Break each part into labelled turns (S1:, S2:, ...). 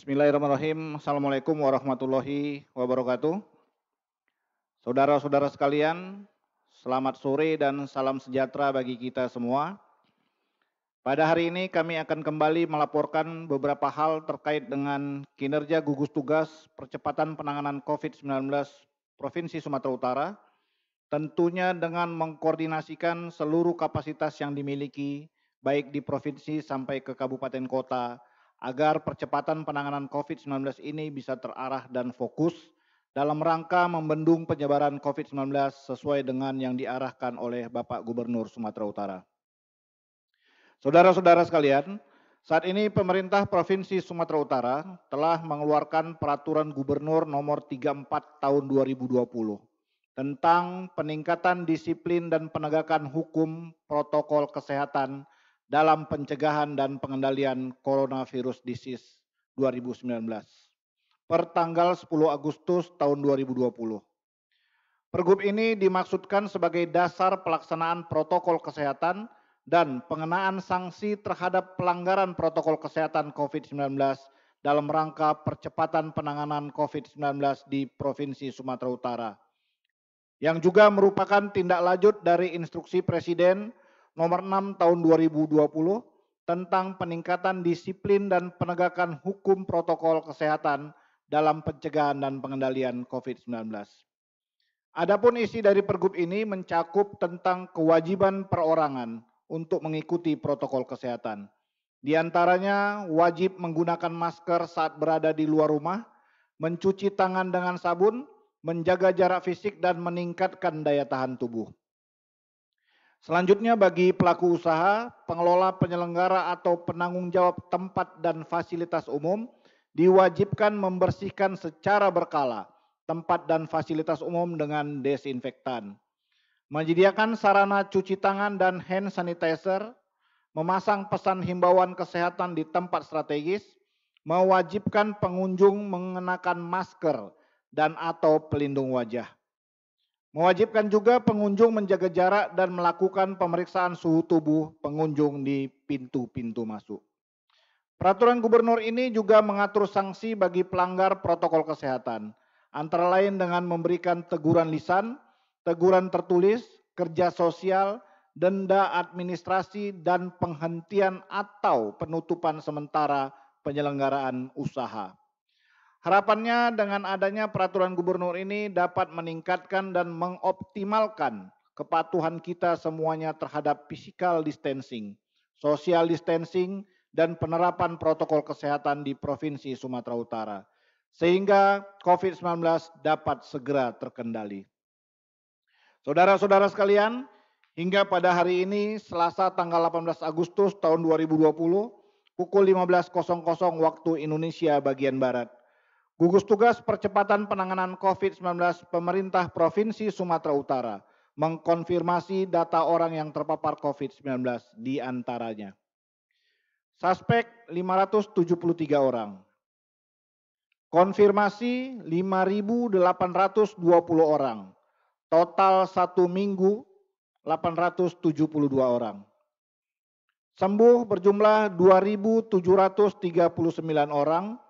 S1: Bismillahirrahmanirrahim. Assalamualaikum warahmatullahi wabarakatuh. Saudara-saudara sekalian, selamat sore dan salam sejahtera bagi kita semua. Pada hari ini kami akan kembali melaporkan beberapa hal terkait dengan kinerja gugus tugas percepatan penanganan COVID-19 Provinsi Sumatera Utara, tentunya dengan mengkoordinasikan seluruh kapasitas yang dimiliki baik di provinsi sampai ke kabupaten kota agar percepatan penanganan COVID-19 ini bisa terarah dan fokus dalam rangka membendung penyebaran COVID-19 sesuai dengan yang diarahkan oleh Bapak Gubernur Sumatera Utara. Saudara-saudara sekalian, saat ini pemerintah Provinsi Sumatera Utara telah mengeluarkan peraturan gubernur nomor 34 tahun 2020 tentang peningkatan disiplin dan penegakan hukum protokol kesehatan dalam pencegahan dan pengendalian coronavirus disease 2019 per tanggal 10 Agustus tahun 2020. Pergub ini dimaksudkan sebagai dasar pelaksanaan protokol kesehatan dan pengenaan sanksi terhadap pelanggaran protokol kesehatan COVID-19 dalam rangka percepatan penanganan COVID-19 di Provinsi Sumatera Utara. Yang juga merupakan tindak lanjut dari instruksi Presiden nomor 6 tahun 2020 tentang peningkatan disiplin dan penegakan hukum protokol kesehatan dalam pencegahan dan pengendalian COVID-19. Adapun isi dari pergub ini mencakup tentang kewajiban perorangan untuk mengikuti protokol kesehatan. Di antaranya wajib menggunakan masker saat berada di luar rumah, mencuci tangan dengan sabun, menjaga jarak fisik dan meningkatkan daya tahan tubuh. Selanjutnya bagi pelaku usaha, pengelola penyelenggara atau penanggung jawab tempat dan fasilitas umum diwajibkan membersihkan secara berkala tempat dan fasilitas umum dengan desinfektan. Menyediakan sarana cuci tangan dan hand sanitizer, memasang pesan himbauan kesehatan di tempat strategis, mewajibkan pengunjung mengenakan masker dan atau pelindung wajah Mewajibkan juga pengunjung menjaga jarak dan melakukan pemeriksaan suhu tubuh pengunjung di pintu-pintu masuk. Peraturan gubernur ini juga mengatur sanksi bagi pelanggar protokol kesehatan, antara lain dengan memberikan teguran lisan, teguran tertulis, kerja sosial, denda administrasi, dan penghentian atau penutupan sementara penyelenggaraan usaha. Harapannya dengan adanya peraturan gubernur ini dapat meningkatkan dan mengoptimalkan kepatuhan kita semuanya terhadap physical distancing, social distancing, dan penerapan protokol kesehatan di Provinsi Sumatera Utara. Sehingga COVID-19 dapat segera terkendali. Saudara-saudara sekalian, hingga pada hari ini Selasa tanggal 18 Agustus tahun 2020 pukul 15.00 waktu Indonesia bagian Barat Gugus Tugas Percepatan Penanganan COVID-19 Pemerintah Provinsi Sumatera Utara mengkonfirmasi data orang yang terpapar COVID-19 di antaranya. Suspek 573 orang. Konfirmasi 5.820 orang. Total satu minggu 872 orang. Sembuh berjumlah 2.739 orang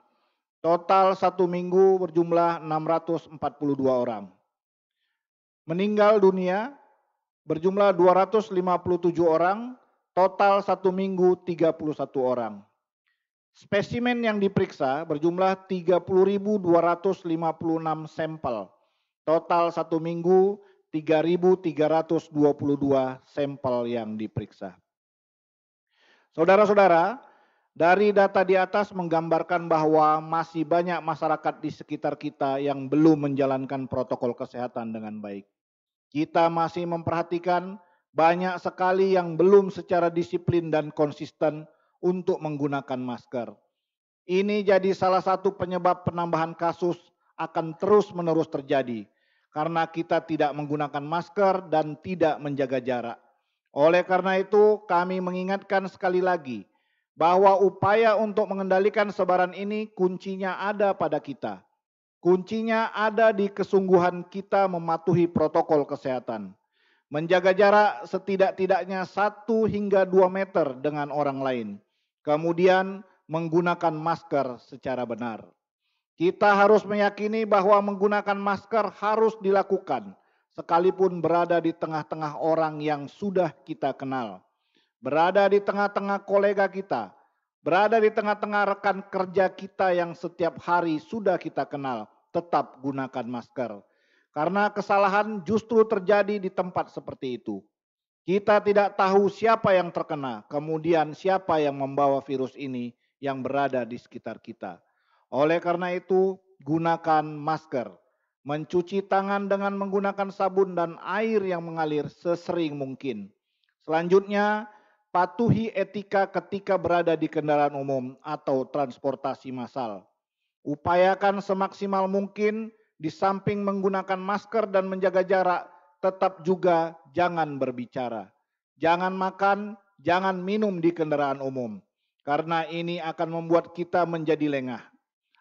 S1: Total satu minggu berjumlah 642 orang. Meninggal dunia berjumlah 257 orang, total satu minggu 31 orang. Spesimen yang diperiksa berjumlah 30.256 sampel, total satu minggu 3.322 sampel yang diperiksa. Saudara-saudara, dari data di atas menggambarkan bahwa masih banyak masyarakat di sekitar kita yang belum menjalankan protokol kesehatan dengan baik. Kita masih memperhatikan banyak sekali yang belum secara disiplin dan konsisten untuk menggunakan masker. Ini jadi salah satu penyebab penambahan kasus akan terus-menerus terjadi karena kita tidak menggunakan masker dan tidak menjaga jarak. Oleh karena itu, kami mengingatkan sekali lagi bahwa upaya untuk mengendalikan sebaran ini kuncinya ada pada kita. Kuncinya ada di kesungguhan kita mematuhi protokol kesehatan. Menjaga jarak setidak-tidaknya 1 hingga 2 meter dengan orang lain. Kemudian menggunakan masker secara benar. Kita harus meyakini bahwa menggunakan masker harus dilakukan sekalipun berada di tengah-tengah orang yang sudah kita kenal berada di tengah-tengah kolega kita, berada di tengah-tengah rekan kerja kita yang setiap hari sudah kita kenal, tetap gunakan masker. Karena kesalahan justru terjadi di tempat seperti itu. Kita tidak tahu siapa yang terkena, kemudian siapa yang membawa virus ini yang berada di sekitar kita. Oleh karena itu, gunakan masker, mencuci tangan dengan menggunakan sabun dan air yang mengalir sesering mungkin. Selanjutnya, Patuhi etika ketika berada di kendaraan umum atau transportasi massal. Upayakan semaksimal mungkin di samping menggunakan masker dan menjaga jarak, tetap juga jangan berbicara. Jangan makan, jangan minum di kendaraan umum. Karena ini akan membuat kita menjadi lengah.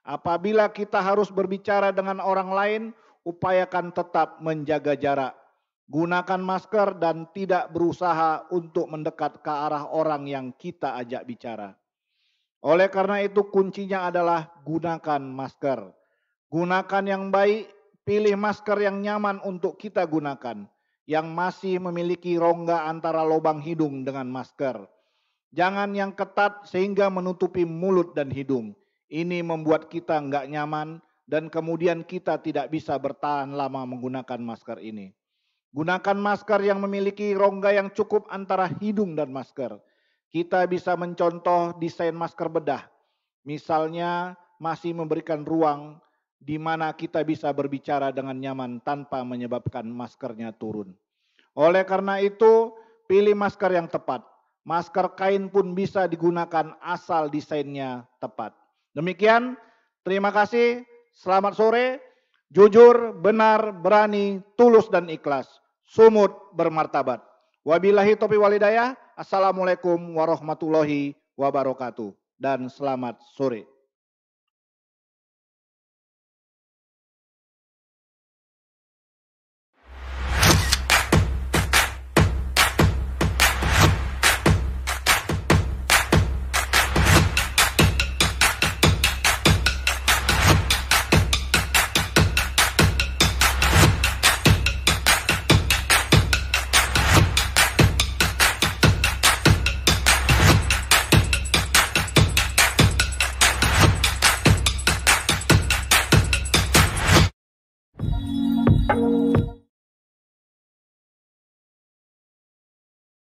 S1: Apabila kita harus berbicara dengan orang lain, upayakan tetap menjaga jarak Gunakan masker dan tidak berusaha untuk mendekat ke arah orang yang kita ajak bicara. Oleh karena itu kuncinya adalah gunakan masker. Gunakan yang baik, pilih masker yang nyaman untuk kita gunakan, yang masih memiliki rongga antara lubang hidung dengan masker. Jangan yang ketat sehingga menutupi mulut dan hidung. Ini membuat kita nggak nyaman dan kemudian kita tidak bisa bertahan lama menggunakan masker ini. Gunakan masker yang memiliki rongga yang cukup antara hidung dan masker. Kita bisa mencontoh desain masker bedah. Misalnya masih memberikan ruang di mana kita bisa berbicara dengan nyaman tanpa menyebabkan maskernya turun. Oleh karena itu, pilih masker yang tepat. Masker kain pun bisa digunakan asal desainnya tepat. Demikian, terima kasih. Selamat sore jujur, benar, berani, tulus dan ikhlas, sumut bermartabat. Wabillahi topi walidayah. Assalamualaikum warahmatullahi wabarakatuh dan selamat sore.